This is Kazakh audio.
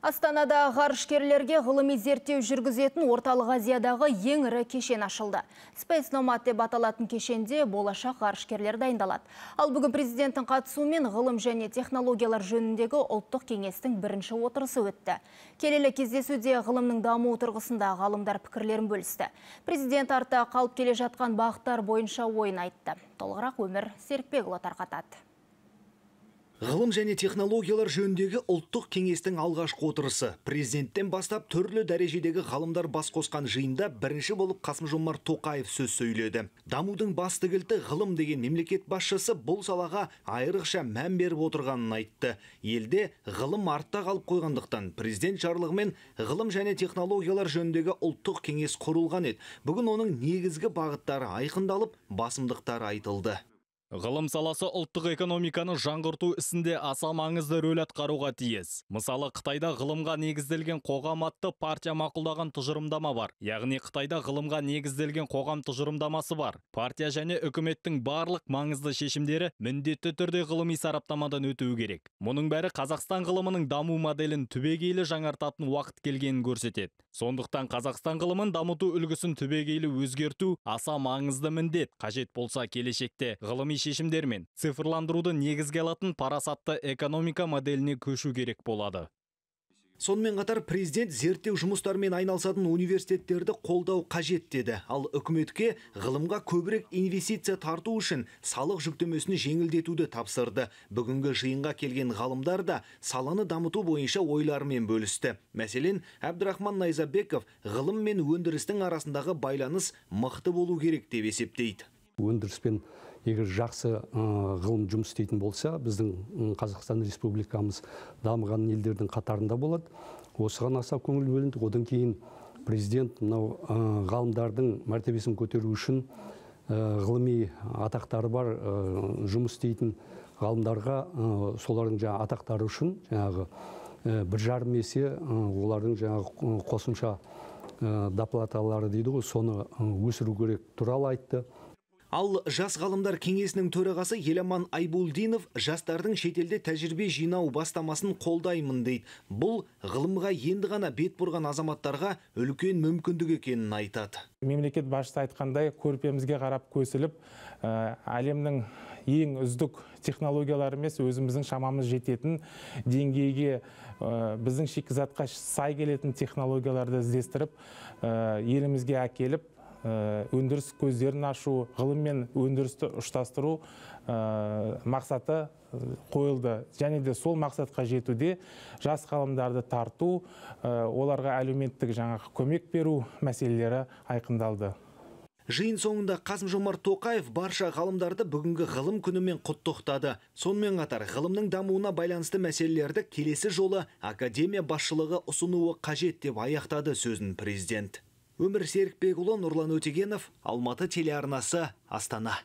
Астанада ғарышкерлерге ғылыми зерттеу жүргізетін орталық Азиядағы ең ірі кешен ашылды. Space Nomad деп аталатын кешенде болашақ ғарышкерлер дайындалады. Ал бүгін президенттің қатысуымен ғылым және технологиялар жөніндегі ұлттық кеңестің бірінші отырысы өтті. Келелі кездесуде ғылымның дамуы отырғысында ғалымдар пікірлерін бөлісті. Президент арта қалып келе жатқан бағыттар бойынша ойын айтты. Толығырақ өмір Серікбекұлы тарқатады ғылым және технологиялар жөніндегі ұлттық кеңестің алғашқы отырысы президенттен бастап түрлі дәрежедегі ғалымдар бас қосқан жиында бірінші болып қасым жомарт тоқаев сөз сөйледі дамудың басты кілті ғылым деген мемлекет басшысы бұл салаға айрықша мән беріп отырғанын айтты елде ғылым артта қалып қойғандықтан президент жарлығымен ғылым және технологиялар жөніндегі ұлттық кеңес құрылған еді бүгін оның негізгі бағыттары айқындалып басымдықтары айтылды ғылым саласы ұлттық экономиканы жаңғырту ісінде аса маңызды рөл атқаруға тиіс мысалы қытайда ғылымға негізделген қоғам атты партия мақұлдаған тұжырымдама бар яғни қытайда ғылымға негізделген қоғам тұжырымдамасы бар партия және үкіметтің барлық маңызды шешімдері міндетті түрде ғылыми сараптамадан өтуі керек мұның бәрі қазақстан ғылымының даму моделін түбегейлі жаңартатын уақыт келгенін көрсетеді сондықтан қазақстан ғылымын дамыту үлгісін түбегейлі өзгерту аса маңызды міндет қажет болса келешекте ғылыми шешімдер мен цифрландыруды негізге алатын парасатты экономика моделіне көшу керек болады сонымен қатар президент зерттеу жұмыстарымен айналысатын университеттерді қолдау қажет деді ал үкіметке ғылымға көбірек инвестиция тарту үшін салық жүктемесін жеңілдетуді тапсырды бүгінгі жиынға келген ғалымдар да саланы дамыту бойынша ойларымен бөлісті мәселен әбдірахман найзабеков ғылым мен өндірістің арасындағы байланыс мықты болу керек деп есептейді өндіріс егер жақсы ғылым жұмыс істейтін болса біздің қазақстан республикамыз дамыған елдердің қатарында болады осыған аса көңіл бөлінді одан кейін президент мынау ғалымдардың мәртебесін көтеру үшін ғылыми атақтары бар жұмыс істейтін ғалымдарға солардың жаңа атақтары үшін жаңағы бір жарым есе олардың жаңағы қосымша доплаталары дейді ғой соны өсіру керек туралы айтты Ал жас ғалымдар кеңесінің төрағасы Еламан Айбулдинов жастардың шетелде тәжірибе жинау бастамасын қолдаймын дейді. Бұл ғылымға енді ғана бет бұрған азаматтарға үлкен мүмкіндік екенін айтады. Мемлекет басшысы айтқандай көрпемізге қарап көсіліп, ә, әлемнің ең үздік технологиялары емес өзіміздің шамамыз жететін деңгейге ә, біздің шикізатқа сай келетін технологияларды іздестіріп ә, елімізге әкеліп Э, өндіріс көздерін ашу ғылым мен өндірісті ұштастыру э, мақсаты э, қойылды және де сол мақсатқа жетуде жас ғалымдарды тарту оларға әлеуметтік жаңағы көмек беру мәселелері айқындалды жиын соңында қасым жомарт тоқаев барша ғалымдарды бүгінгі ғылым күнімен құттықтады сонымен қатар ғылымның дамуына байланысты мәселелерді келесі жолы академия басшылығы ұсынуы қажет деп аяқтады сөзін президент өмір серікбекұлы нұрлан өтегенов алматы телеарнасы астана